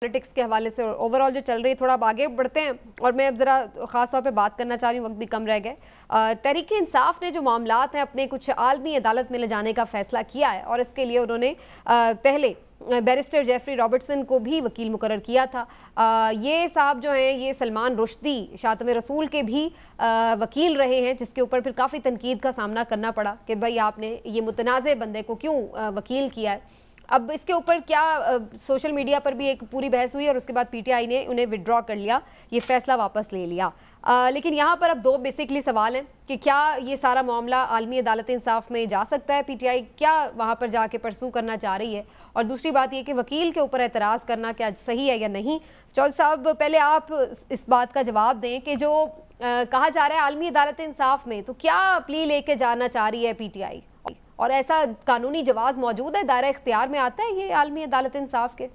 Politics के हवाले से ओवरऑल जो चल रही है थोड़ा आगे बढ़ते हैं और मैं अब ज़रा ख़ास तौर पे बात करना चाह रही हूँ वक्त भी कम रह गए तहरीक इंसाफ ने जो मामला हैं अपने कुछ आलमी अदालत में ले जाने का फैसला किया है और इसके लिए उन्होंने पहले बैरिस्टर जेफरी रॉबर्टसन को भी वकील मुकर किया था आ, ये साहब जो हैं ये सलमान रुश्दी शातम रसूल के भी आ, वकील रहे हैं जिसके ऊपर फिर काफ़ी तनकीद का सामना करना पड़ा कि भाई आपने ये मुतनाज़ बंदे को क्यों वकील किया है अब इसके ऊपर क्या आ, सोशल मीडिया पर भी एक पूरी बहस हुई और उसके बाद पीटीआई ने उन्हें विड्रॉ कर लिया ये फैसला वापस ले लिया आ, लेकिन यहाँ पर अब दो बेसिकली सवाल हैं कि क्या ये सारा मामला आलमी अदालत इंसाफ में जा सकता है पीटीआई क्या वहाँ पर जाके परसू करना चाह रही है और दूसरी बात ये कि वकील के ऊपर एतराज़ करना क्या सही है या नहीं चौधरी साहब पहले आप इस बात का जवाब दें कि जो आ, कहा जा रहा है आलमी अदालत इंसाफ में तो क्या प्ली लेके जाना चाह रही है पीटीआई और ऐसा कानूनी जवाब मौजूद है दायरा इख्तियार में आता है ये आलमी अदालत इंसाफ के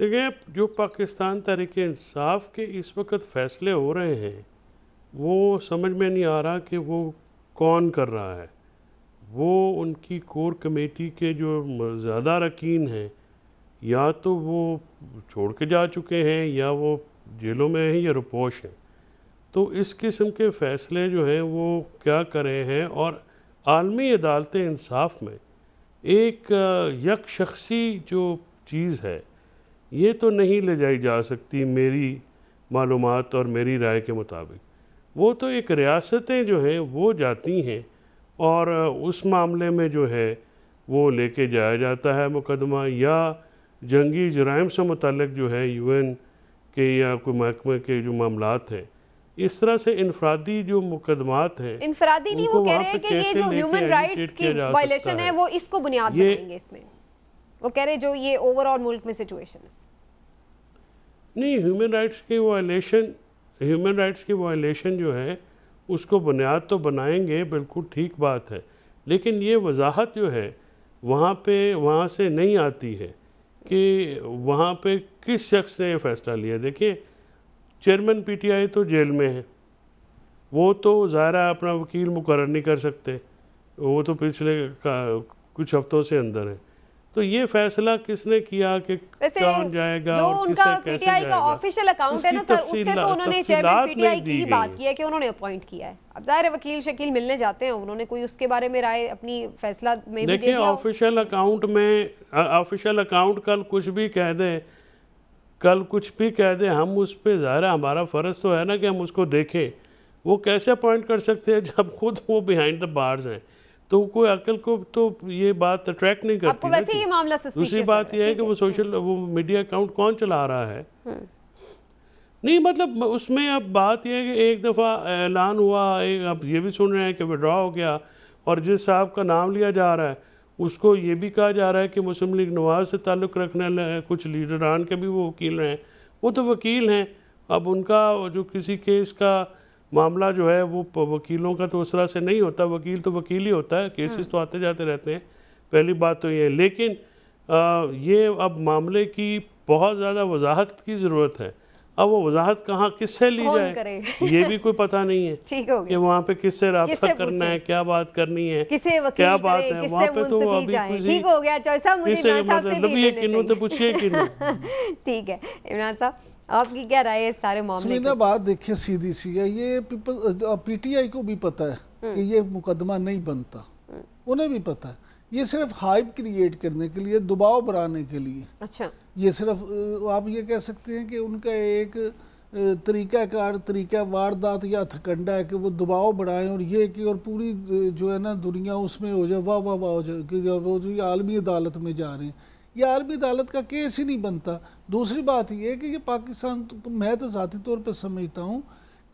देखिए जो पाकिस्तान तहरीक इंसाफ के इस वक्त फ़ैसले हो रहे हैं वो समझ में नहीं आ रहा कि वो कौन कर रहा है वो उनकी कोर कमेटी के जो ज़्यादा रकीन हैं या तो वो छोड़ के जा चुके हैं या वो जेलों में हैं या रुपोश हैं तो इस किस्म के फैसले जो हैं वो क्या कर रहे हैं और आलमी अदालत इंसाफ में एक यक शख्सी जो चीज़ है ये तो नहीं ले जाई जा सकती मेरी मालूम और मेरी राय के मुताबिक वो तो एक रियासतें जो हैं वो जाती हैं और उस मामले में जो है वो लेके जाया जाता है मुकदमा या जंगी जराइम से मुतल जो है यूएन के या कोई महकमे के जो मामला हैं इस तरह से इनफरादी जो मुकदमात हैं इनफरादी नहीं वो कह रहे हैं कि ये जो ह्यूमन राइट्स की वायलेशन है वो इसको बुनियाद बनाएंगे इसमें वो कह रहे जो ये ओवरऑल मुल्क में सिचुएशन है नहीं ह्यूमन राइट्स की वायलेशन ह्यूमन राइट्स की वायलेशन जो है उसको बुनियाद तो बनाएंगे बिल्कुल ठीक बात है लेकिन ये वजाहत जो है वहाँ पे वहाँ से नहीं आती है कि वहाँ पे किस शख्स ने यह फ़ैसला लिया देखिए चेयरमैन पीटीआई तो जेल में है वो तो ज़ाहरा अपना वकील मुकर नहीं कर सकते वो तो पिछले कुछ हफ्तों से अंदर है तो ये फैसला किसने किया कि कौन जाएगा जो और उनका पीटीआई का ऑफिशियल अकाउंट है ना सर उससे तो उन्होंने चेयरमैन पीटीआई की बात की है कि उन्होंने अपॉइंट किया है अब जाहिर है वकील शकील मिलने जाते हैं उन्होंने कोई उसके बारे में राय अपनी फैसला में देखिए ऑफिशियल अकाउंट में ऑफिशियल अकाउंट कल कुछ भी कह दे कल कुछ भी कह दें हम उस पर ज़ाहिर है हमारा फ़र्ज़ तो है ना कि हम उसको देखें वो कैसे अपॉइंट कर सकते हैं जब खुद वो बिहाइंड द बार्स हैं तो कोई अकल को तो ये बात अट्रैक्ट नहीं करती आपको वैसे ही मामला दूसरी बात यह है कि वो सोशल वो मीडिया अकाउंट कौन चला रहा है हम्म। नहीं मतलब उसमें अब बात यह है कि एक दफ़ा ऐलान हुआ एक आप ये भी सुन रहे हैं कि विड्रॉ हो गया और जिस साहब का नाम लिया जा रहा है उसको ये भी कहा जा रहा है कि मुस्लिम लीग नवाज से ताल्लुक़ रखने वाले हैं कुछ लीडरान के भी वो वकील हैं वो तो वकील हैं अब उनका जो किसी केस का मामला जो है वो वकीलों का तो उस तरह से नहीं होता वकील तो वकील ही होता है केसेस हाँ। तो आते जाते रहते हैं पहली बात तो ये है लेकिन आ, ये अब मामले की बहुत ज़्यादा वजाहत की ज़रूरत है अब वो वजाहत कहाँ किससे ली जाए ये भी कोई पता नहीं है ठीक हो कि वहाँ पे किससे रहा करना है क्या बात करनी है किसे क्या करे, बात है वहाँ पे तो अभी ठीक हो गया मुझे मतलब तो ये किन्नू तो पूछिए किन्नू ठीक है इमरान साहब आपकी क्या राय है सारे मामले की बात देखिए सीधी सी है ये पीपल पीटीआई को भी पता है हम्म। कि ये मुकदमा नहीं बनता हम्म। उन्हें भी पता है ये सिर्फ हाइप क्रिएट करने के लिए दबाव बढ़ाने के लिए अच्छा ये सिर्फ आप ये कह सकते हैं कि उनका एक तरीकाकार तरीका वारदात या थकंडा है कि वो दबाव बढ़ाएं और ये कि और पूरी जो है ना दुनिया उसमें हो जाए वाह वाह वाह हो जाए कि वो जो आलमी अदालत में जा रहे हैं ये आलमी अदालत का केस ही नहीं बनता दूसरी बात ये कि ये पाकिस्तान तो मैं तो ज़ाती तौर पर समझता हूँ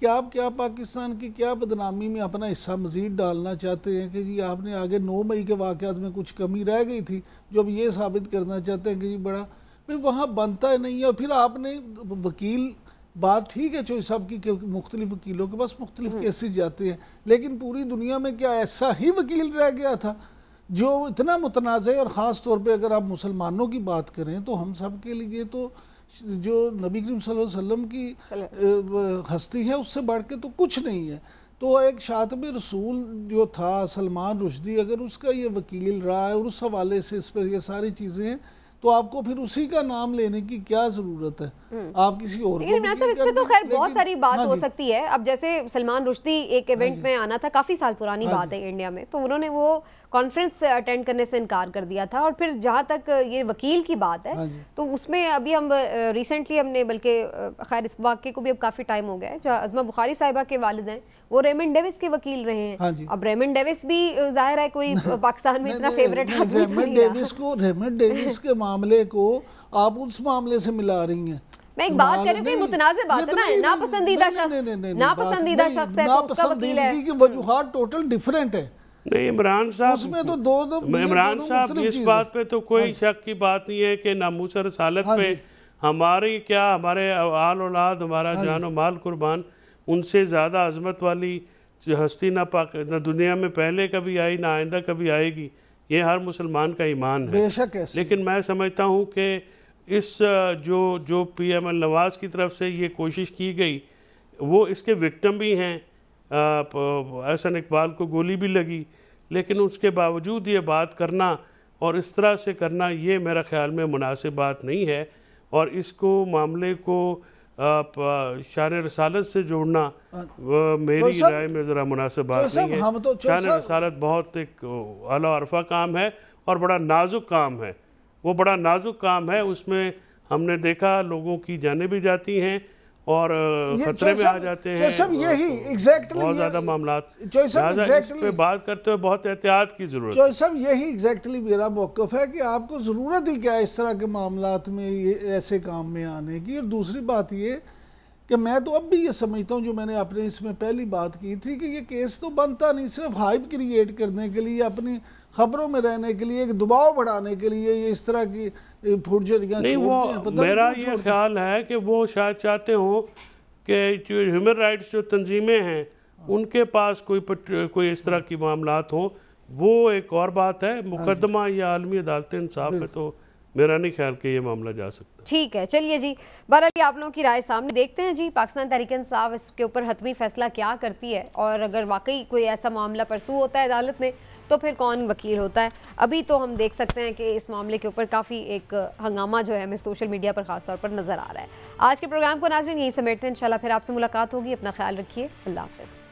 कि आप क्या पाकिस्तान की क्या बदनामी में अपना हिस्सा मजीद डालना चाहते हैं कि जी आपने आगे नौ मई के वाक़ में कुछ कमी रह गई थी जो अब ये साबित करना चाहते हैं कि जी बड़ा फिर वहाँ बनता है नहीं है और फिर आपने वकील बात ठीक है चोई साहब की मुख्तलिफ वकीलों के पास मुख्तलिफ हम्म। केसेस जाते हैं लेकिन पूरी दुनिया में क्या ऐसा ही वकील रह गया था जो इतना मुतनाज़ और ख़ास तौर पर अगर आप मुसलमानों की बात करें तो हम सब के लिए तो जो नबी करीम वसल्लम की हस्ती है उससे बढ़ के तो कुछ नहीं है तो एक शातब रसूल जो था सलमान रुशदी अगर उसका ये वकील रहा है और उस हवाले से इस पर यह सारी चीज़ें तो आपको फिर उसी का नाम लेने की क्या जरूरत है हम्म। आप किसी और लेकिन को इसमें तो खैर बहुत सारी बात हाँ हो सकती है अब जैसे सलमान रुश्दी एक इवेंट हाँ में आना था काफी साल पुरानी हाँ बात है इंडिया में तो उन्होंने वो कॉन्फ्रेंस अटेंड करने से इनकार कर दिया था और फिर जहाँ तक ये वकील की बात है तो उसमें अभी हम रिसेंटली हमने बल्कि खैर इस वाक्य को भी अब काफ़ी टाइम हो गया है जहाँ अजमा बुखारी साहिबा के वालद हैं वो रेमन डेविस के वकील रहे हैं हाँ अब रेमन डेविस भी जाहिर है कोई पाकिस्तान में इतना फेवरेट रेमन डेविस को रेमन डेविस के मामले को आप उस मामले से मिला रही हैं मैं एक बात तो कर रही हूँ मुतनाज़े बात है ना तो नापसंदीदा शख्स नापसंदीदा शख्स तो है नापसंदीदगी की वजूहत टोटल डिफरेंट है नहीं इमरान साहब उसमें तो दो दो इमरान साहब इस बात पे तो कोई हाँ शक की बात नहीं है कि नामूसर रसालत हाँ पे हमारी क्या हमारे आल औलाद हमारा हाँ जान माल कुर्बान उनसे ज़्यादा अजमत वाली हस्ती ना पाक ना दुनिया में पहले कभी आई ना आइंदा कभी आएगी ये हर मुसलमान का ईमान है बेशक है लेकिन मैं समझता हूँ कि इस जो जो पी एम एल नवाज़ की तरफ से ये कोशिश की गई वो इसके विक्टम भी हैं अहसन इकबाल को गोली भी लगी लेकिन उसके बावजूद ये बात करना और इस तरह से करना ये मेरा ख्याल में मुनासिब बात नहीं है और इसको मामले को शार रसालत से जोड़ना हाँ। मेरी तो राय में ज़रा मुनासिब बात तो नहीं है हाँ, तो, तो शार रसालत बहुत एक अला अरफा काम है और बड़ा नाजुक काम है वो बड़ा नाजुक काम है उसमें हमने देखा लोगों की जाने भी जाती हैं और खतरे में आ जाते हैं सब यही एग्जैक्टली बहुत ज्यादा मामला इस पे बात करते हुए बहुत एहतियात की जरूरत है सब यही एग्जैक्टली मेरा मौकफ है कि आपको ज़रूरत ही क्या है इस तरह के मामला में ये ऐसे काम में आने की और दूसरी बात ये कि मैं तो अब भी ये समझता हूँ जो मैंने अपने इसमें पहली बात की थी कि ये केस तो बनता नहीं सिर्फ हाइप क्रिएट करने के लिए अपनी खबरों में रहने के लिए एक दबाव बढ़ाने के लिए ये इस तरह की नहीं वो मेरा ये ख्याल है कि वो शायद चाहते हो कि ह्यूमन राइट्स जो तंजीमें हैं उनके पास कोई कोई इस तरह की मामला हों वो एक और बात है हाँ मुकदमा या आलमी अदालत इंसाफ में तो मेरा नहीं ख्याल कि ये मामला जा सकता ठीक है चलिए जी बहरहाल आप लोगों की राय सामने देखते हैं जी पाकिस्तान तहरीक इसके ऊपर हतमी फैसला क्या करती है और अगर वाकई कोई ऐसा मामला परसू होता है अदालत में तो फिर कौन वकील होता है अभी तो हम देख सकते हैं कि इस मामले के ऊपर काफ़ी एक हंगामा जो है हमें सोशल मीडिया पर खासतौर पर नज़र आ रहा है आज के प्रोग्राम को नाजरन यहीं समेटते हैं इन फिर आपसे मुलाकात होगी अपना ख्याल रखिए अल्लाह हाफ़